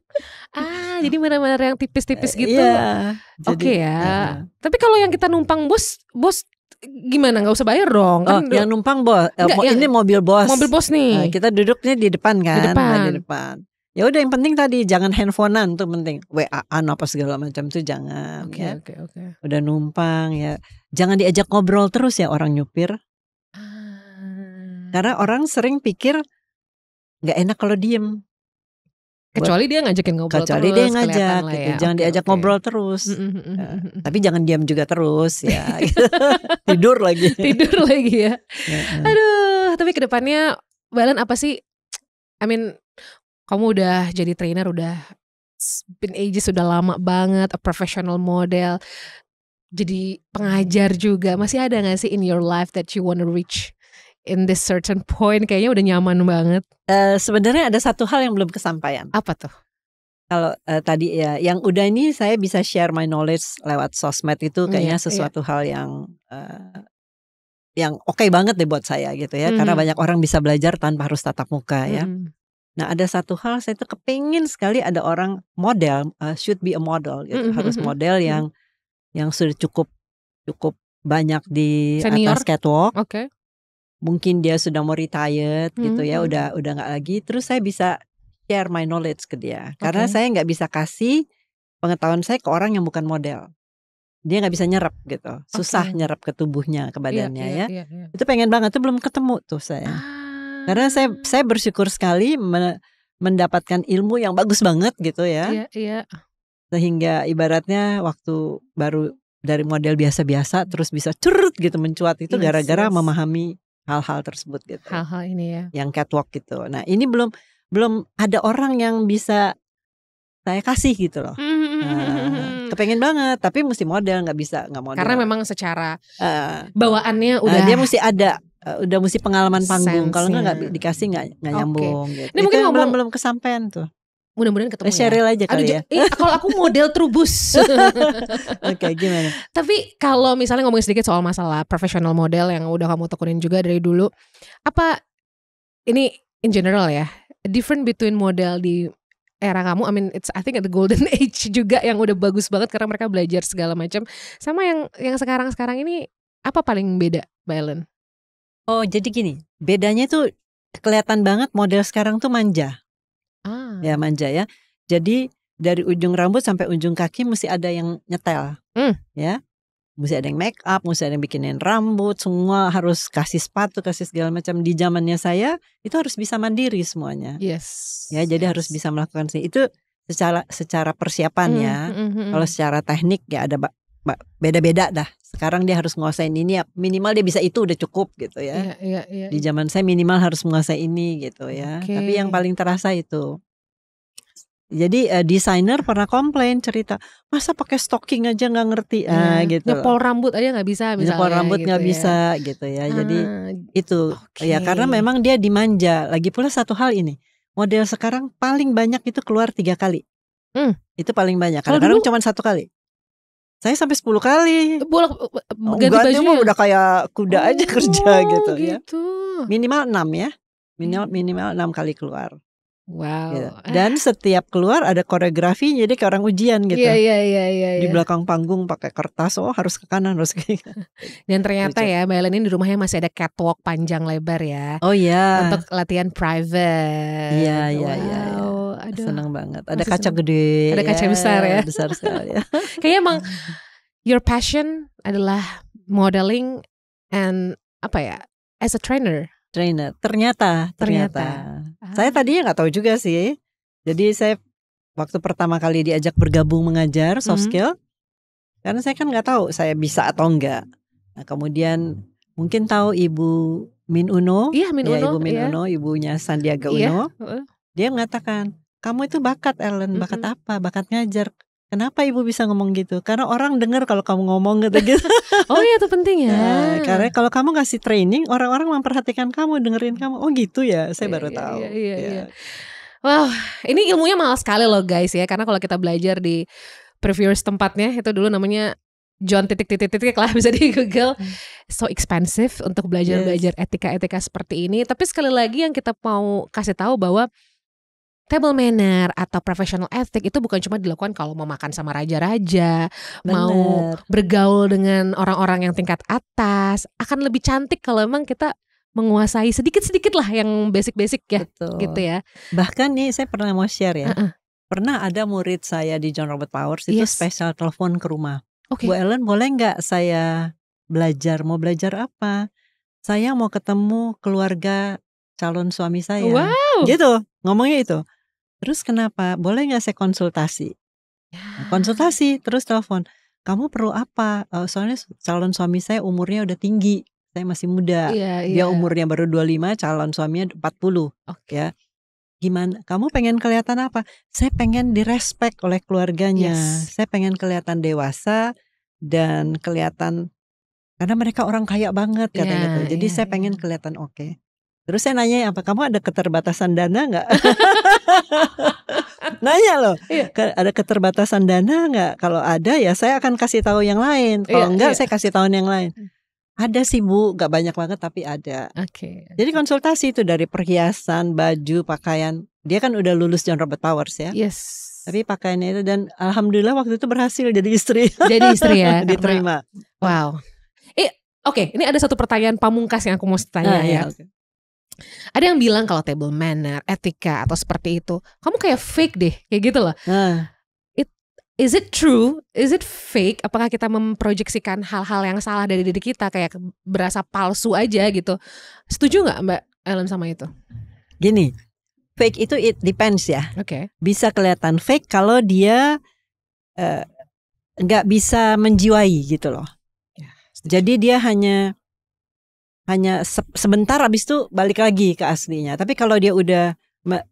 Speaker 2: ah jadi mana-mana yang tipis-tipis eh, gitu iya,
Speaker 1: oke okay ya uh,
Speaker 2: tapi kalau yang kita numpang bos
Speaker 1: bos gimana nggak usah bayar dong kan oh, yang numpang bos Enggak, eh, ya. ini mobil bos mobil bos nih nah, kita duduknya di depan kan nah, di depan, nah, di depan. ya udah yang penting tadi jangan handphonean tuh penting an apa segala macam tuh jangan oke okay, ya. oke okay, oke okay. udah numpang ya jangan diajak ngobrol terus ya orang nyupir karena orang sering pikir nggak enak kalau diem. Kecuali dia ngajakin ngobrol kecuali terus. Kecuali dia ngajak, gitu. ya. jangan okay, diajak okay. ngobrol terus. Mm -hmm. uh, tapi jangan diam juga terus ya. Tidur lagi. Tidur lagi ya. Aduh, tapi kedepannya Balan
Speaker 2: apa sih? I mean, kamu udah jadi trainer udah been ages sudah lama banget, a professional model, jadi pengajar juga. Masih ada gak sih in your life that you wanna reach? in this certain point kayaknya udah nyaman
Speaker 1: banget. Uh, Sebenarnya ada satu hal yang belum kesampaian. Apa tuh? Kalau uh, tadi ya, yang udah ini saya bisa share my knowledge lewat sosmed itu mm, kayaknya yeah, sesuatu yeah. hal yang uh, yang oke okay banget deh buat saya gitu ya, mm. karena banyak orang bisa belajar tanpa harus tatap muka ya. Mm. Nah ada satu hal saya tuh kepingin sekali ada orang model uh, should be a model gitu, mm -hmm. harus mm, mm, model yang mm. yang sudah cukup cukup banyak di Senior. atas catwalk. Okay mungkin dia sudah mau retired hmm. gitu ya, hmm, udah hmm. udah nggak lagi. Terus saya bisa share my knowledge ke dia, okay. karena saya nggak bisa kasih pengetahuan saya ke orang yang bukan model. Dia nggak bisa nyerap gitu, susah okay. nyerap ke tubuhnya, ke iya, badannya iya, ya. iya, ya. Iya, itu pengen banget, tuh belum ketemu tuh saya. Ah. Karena saya ah. saya bersyukur sekali mendapatkan ilmu yang bagus banget gitu ya. Iya, iya. Sehingga ibaratnya waktu baru dari model biasa-biasa terus bisa curut gitu mencuat itu gara-gara yes, yes. memahami hal-hal tersebut gitu. Hal-hal ini ya. Yang catwalk gitu. Nah, ini belum belum ada orang yang bisa saya kasih gitu loh. Hmm, hmm, hmm, nah, kepengen banget, tapi mesti modal nggak bisa nggak modal. Karena memang secara uh, bawaannya nah, udah uh, dia mesti ada eh, udah mesti pengalaman panggung. Kalau nggak dikasih nggak nggak nyambung. Okay. Gitu. Ini Itu mungkin ngomong, belum belum kesampaian tuh mudah-mudahan ketemu Cheryl eh, ya. aja kali Aduh, ya. Eh,
Speaker 2: kalau aku model trubus. Oke, okay, gimana? Tapi kalau misalnya ngomongin sedikit soal masalah profesional model yang udah kamu tekunin juga dari dulu, apa ini in general ya, different between model di era kamu, I mean it's I think at the golden age juga yang udah bagus banget karena mereka belajar segala macam sama yang yang sekarang-sekarang ini
Speaker 1: apa paling beda, Mbak Ellen? Oh, jadi gini, bedanya tuh kelihatan banget model sekarang tuh manja ya manja ya. Jadi dari ujung rambut sampai ujung kaki mesti ada yang nyetel, mm. ya. Mesti ada yang make up, mesti ada yang bikinin rambut, semua harus kasih sepatu, kasih segala macam. Di zamannya saya itu harus bisa mandiri semuanya. Yes. Ya, jadi yes. harus bisa melakukan sih. Itu secara secara persiapan hmm, ya. Mm, hmm Kalau secara teknik ya ada beda-beda dah. Sekarang dia harus menguasai ini ya minimal dia bisa itu udah cukup gitu ya. Yeah, yeah, yeah. Di zaman saya minimal harus menguasai ini gitu ya. Okay. Tapi yang paling terasa itu. Jadi uh, desainer pernah komplain cerita masa pakai stocking aja nggak ngerti ah, gitu. Nyepol rambut aja nggak bisa misalnya. Nyepol rambut gitu nggak gitu bisa gitu ya. Ah, Jadi itu okay. ya karena memang dia dimanja. Lagi pula satu hal ini model sekarang paling banyak itu keluar tiga kali. Hmm. Itu paling banyak. Kalau dulu cuma satu kali. Saya sampai sepuluh kali. Bolak oh, ganti, baju ya? udah kayak kuda oh, aja kerja gitu, ya. gitu ya. Minimal enam ya. Minimal hmm. minimal 6 kali keluar. Wow. Gitu. Dan setiap keluar ada koreografi jadi kayak orang ujian gitu. Iya iya
Speaker 2: iya iya. Di iya.
Speaker 1: belakang panggung pakai kertas oh harus ke kanan harus ke kiri.
Speaker 2: Dan ternyata ya Melanie ini di rumahnya masih ada catwalk panjang lebar ya. Oh iya. Untuk latihan
Speaker 1: private. Iya iya iya. iya. Senang banget. Ada kaca senang. gede. Ada kaca kaca iya, besar ya. Besar sekali. Ya.
Speaker 2: Kayaknya emang your passion adalah
Speaker 1: modeling and apa ya? As a trainer. Trainer. Ternyata ternyata. ternyata saya nah. tadinya nggak tahu juga sih. Jadi saya waktu pertama kali diajak bergabung mengajar soft hmm. skill, karena saya kan nggak tahu saya bisa atau enggak. Nah, kemudian mungkin tahu Ibu Min Uno, iya, Min ya, Uno, Ibu Min iya. Uno, ibunya Sandiaga iya, Uno, iya. dia mengatakan kamu itu bakat Ellen, hmm, bakat mm -hmm. apa? Bakat ngajar. Kenapa ibu bisa ngomong gitu? Karena orang dengar kalau kamu ngomong gitu. gitu.
Speaker 2: oh iya itu penting ya. Nah, karena
Speaker 1: kalau kamu ngasih training, orang-orang memperhatikan kamu, dengerin kamu. Oh gitu ya, saya baru iya, tahu. Iya,
Speaker 2: iya, ya. iya. Wow, ini ilmunya mahal sekali loh guys ya. Karena kalau kita belajar di previous tempatnya itu dulu namanya John titik titik titik lah bisa di Google. Hmm. So expensive untuk belajar-belajar etika-etika seperti ini. Tapi sekali lagi yang kita mau kasih tahu bahwa table manner atau professional ethic itu bukan cuma dilakukan kalau mau makan sama raja-raja, mau bergaul dengan orang-orang yang tingkat atas, akan lebih cantik kalau memang kita menguasai sedikit-sedikit lah yang basic-basic
Speaker 1: ya, Betul. gitu ya. Bahkan nih saya pernah mau share ya, uh -uh. pernah ada murid saya di John Robert Powers itu yes. spesial telepon ke rumah. Okay. Bu Ellen boleh nggak saya belajar? Mau belajar apa? Saya mau ketemu keluarga calon suami saya. Wow. Gitu, ngomongnya itu. Terus kenapa? Boleh nggak saya konsultasi? Ya. Konsultasi, terus telepon. Kamu perlu apa? Eh, soalnya calon suami saya umurnya udah tinggi. Saya masih muda. Iya, iya. Dia umurnya baru 25, calon suaminya 40. Okay. Ya. Gimana? Kamu pengen kelihatan apa? Saya pengen direspek oleh keluarganya. Yes. Saya pengen kelihatan dewasa dan kelihatan karena mereka orang kaya banget iya, katanya yeah, gitu. Jadi yeah, saya pengen kelihatan oke. Okay. Terus saya nanya apa kamu ada keterbatasan dana nggak? Nanya loh, iya. ada keterbatasan dana nggak? Kalau ada ya saya akan kasih tahu yang lain. Kalau iya, enggak iya. saya kasih tahu yang lain. Hmm. Ada sih Bu, nggak banyak banget tapi ada. Oke. Okay. Jadi konsultasi itu dari perhiasan, baju, pakaian. Dia kan udah lulus John Robert Powers ya. Yes. Tapi pakaiannya itu dan alhamdulillah waktu itu berhasil jadi istri. Jadi istri ya. Diterima. wow. Eh,
Speaker 2: oke, okay, ini ada satu pertanyaan pamungkas yang aku mau tanya ah, iya, ya. okay ada yang bilang kalau table manner, etika atau seperti itu, kamu kayak fake deh, kayak gitu loh. Uh. It is it true? Is it fake? Apakah kita memproyeksikan hal-hal yang salah dari diri kita kayak berasa palsu aja gitu? Setuju nggak Mbak Ellen sama itu?
Speaker 1: Gini, fake itu it depends ya. Oke. Okay. Bisa kelihatan fake kalau dia eh, nggak uh, bisa menjiwai gitu loh. Yeah, ya, Jadi dia hanya hanya se sebentar habis itu balik lagi ke aslinya. Tapi kalau dia udah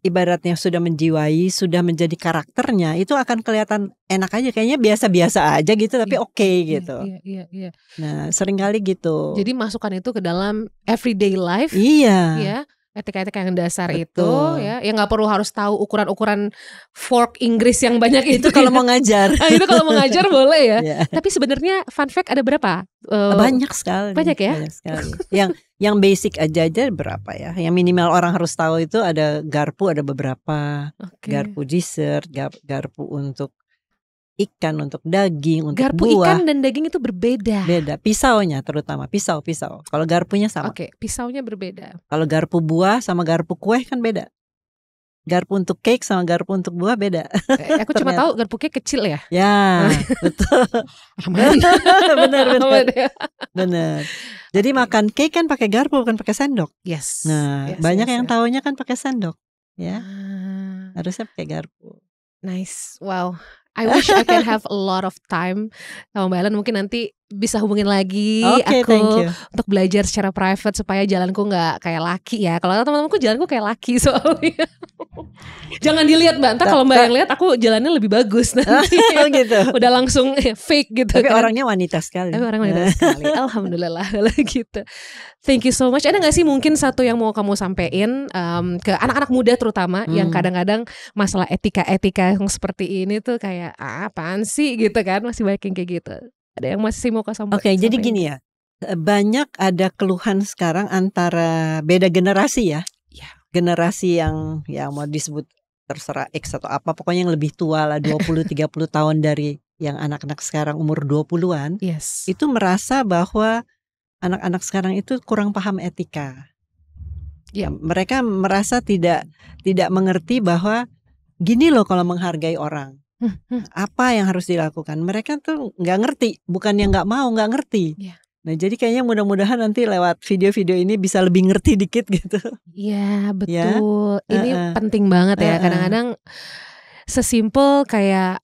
Speaker 1: ibaratnya sudah menjiwai, sudah menjadi karakternya, itu akan kelihatan enak aja kayaknya biasa-biasa aja gitu tapi iya, oke okay, iya, gitu. Iya, iya, iya. Nah, seringkali gitu. Jadi
Speaker 2: masukan itu ke dalam everyday life. Iya. Ya etika-etika yang dasar Betul. itu ya yang nggak perlu harus tahu ukuran-ukuran fork Inggris yang banyak itu, itu kalau ya. mau
Speaker 1: ngajar nah, itu kalau mau ngajar boleh ya yeah. tapi
Speaker 2: sebenarnya fun fact ada
Speaker 1: berapa uh, banyak sekali banyak ya banyak sekali yang yang basic aja aja berapa ya yang minimal orang harus tahu itu ada garpu ada beberapa okay. garpu dessert garpu untuk ikan, untuk daging, untuk garpu buah. Garpu ikan
Speaker 2: dan daging itu berbeda.
Speaker 1: Beda, pisaunya terutama pisau, pisau. Kalau garpunya sama. Oke, okay,
Speaker 2: pisaunya berbeda.
Speaker 1: Kalau garpu buah sama garpu kue kan beda. Garpu untuk cake sama garpu untuk buah beda.
Speaker 2: aku cuma tahu garpu cake kecil ya.
Speaker 1: Ya, nah. betul.
Speaker 2: benar, benar. Ya.
Speaker 1: benar. Jadi makan cake kan pakai garpu bukan pakai sendok. Yes. Nah, yes, banyak yes, yang yes. Ya. taunya kan pakai sendok, ya. Ah. Harusnya pakai garpu. Nice. Wow.
Speaker 2: I wish I can have a lot of time sama Mbak Ellen mungkin nanti bisa hubungin lagi okay, aku untuk belajar secara private supaya jalanku nggak kayak laki ya. Kalau teman-temanku jalanku kayak laki soalnya. Jangan dilihat mbak, entah kalau mbak yang lihat aku jalannya lebih bagus nanti. oh
Speaker 1: gitu. Udah langsung eh, fake gitu. Tapi kan. orangnya wanita sekali. Tapi orang wanita nah.
Speaker 2: sekali. Alhamdulillah kalau gitu. Thank you so much. Ada nggak sih mungkin satu yang mau kamu sampein um, ke anak-anak muda terutama hmm. yang kadang-kadang masalah etika-etika yang seperti ini tuh kayak ah, apaan sih gitu kan masih banyak yang kayak gitu. Ada yang masih mau kamu sampein? Oke, okay, jadi gini
Speaker 1: ya banyak ada keluhan sekarang antara beda generasi ya generasi yang ya mau disebut terserah X atau apa pokoknya yang lebih tua lah 20 30 tahun dari yang anak-anak sekarang umur 20-an yes. itu merasa bahwa anak-anak sekarang itu kurang paham etika. Ya, mereka merasa tidak tidak mengerti bahwa gini loh kalau menghargai orang. Hmm, hmm. Apa yang harus dilakukan? Mereka tuh nggak ngerti, bukan yang nggak mau, nggak ngerti. Yeah. Nah, jadi kayaknya mudah-mudahan nanti lewat video-video ini bisa lebih ngerti dikit gitu.
Speaker 2: Iya, ya? betul. Ya? Ini uh -uh. penting banget ya. Kadang-kadang uh -uh. sesimpel kayak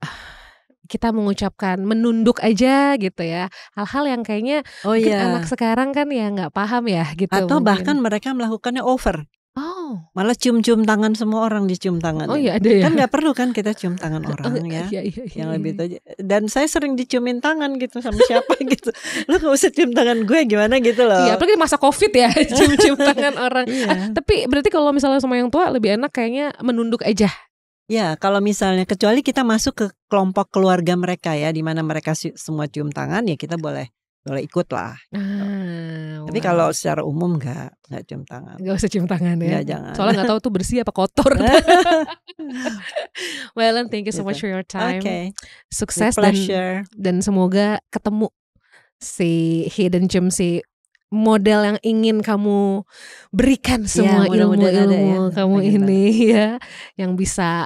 Speaker 2: kita mengucapkan menunduk aja gitu ya hal-hal yang kayaknya oh, iya. anak sekarang kan ya nggak paham ya gitu atau mungkin. bahkan
Speaker 1: mereka melakukannya over Oh. Malah cium-cium tangan semua orang dicium tangan. Oh iya ada ya. Kan nggak perlu kan kita cium tangan oh, orang oh, ya. Iya, iya, iya, yang lebih itu iya. Dan saya sering diciumin tangan gitu sama siapa gitu. Lo gak usah cium tangan gue gimana gitu loh. Iya,
Speaker 2: apalagi masa Covid
Speaker 1: ya, cium-cium tangan orang. Iya. Ah, tapi berarti kalau misalnya sama
Speaker 2: yang tua lebih enak kayaknya menunduk aja.
Speaker 1: Ya, kalau misalnya kecuali kita masuk ke kelompok keluarga mereka ya, di mana mereka semua cium tangan, ya kita boleh boleh ikut lah. Gitu. Ah, Tapi kalau secara umum nggak nggak cium tangan. Nggak usah cium tangan ya. ya jangan. Soalnya nggak
Speaker 2: tahu tuh bersih apa kotor. well, and thank you so gitu. much for your time. Okay. Sukses dan dan semoga ketemu si hidden gem si model yang ingin kamu berikan iya, semua ya, ilmu-ilmu ya. kamu ini ya yang bisa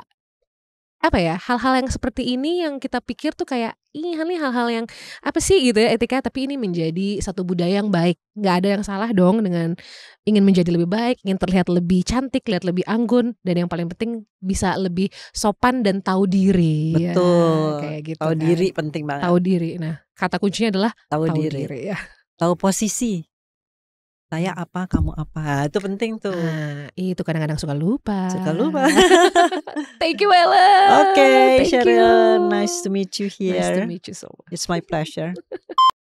Speaker 2: apa ya hal-hal yang seperti ini yang kita pikir tuh kayak ini iya, hal-hal yang apa sih gitu ya etika tapi ini menjadi satu budaya yang baik nggak ada yang salah dong dengan ingin menjadi lebih baik ingin terlihat lebih cantik lihat lebih anggun dan yang paling penting bisa lebih sopan dan tahu diri ya, betul
Speaker 1: ya, kayak gitu tahu kan. diri penting banget tahu diri nah kata kuncinya adalah tahu, tahu diri. diri ya tahu posisi saya apa kamu apa itu penting tuh nah, itu kadang-kadang suka lupa suka lupa
Speaker 2: thank you Ellen oke okay, thank you.
Speaker 1: nice to meet you here nice to meet you so much it's my pleasure